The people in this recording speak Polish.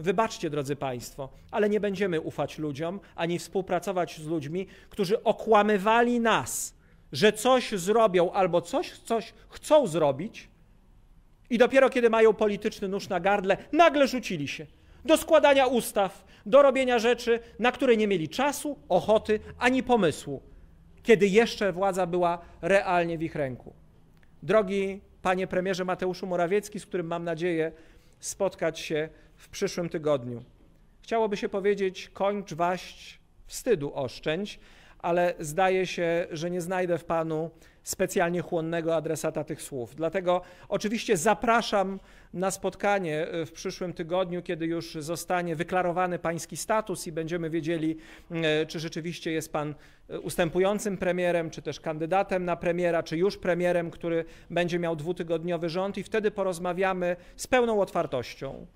Wybaczcie, drodzy Państwo, ale nie będziemy ufać ludziom ani współpracować z ludźmi, którzy okłamywali nas, że coś zrobią albo coś, coś chcą zrobić, i dopiero kiedy mają polityczny nóż na gardle, nagle rzucili się do składania ustaw, do robienia rzeczy, na które nie mieli czasu, ochoty ani pomysłu, kiedy jeszcze władza była realnie w ich ręku. Drogi panie premierze Mateuszu Morawiecki, z którym mam nadzieję spotkać się w przyszłym tygodniu. Chciałoby się powiedzieć: kończ waść, wstydu oszczędź, ale zdaje się, że nie znajdę w Panu specjalnie chłonnego adresata tych słów. Dlatego oczywiście zapraszam na spotkanie e, w przyszłym tygodniu, kiedy już zostanie wyklarowany pański status i będziemy wiedzieli, mm, e, czy rzeczywiście jest pan e, ustępującym premierem, czy też kandydatem na premiera, czy już premierem, który będzie miał dwutygodniowy rząd, i wtedy porozmawiamy z pełną otwartością.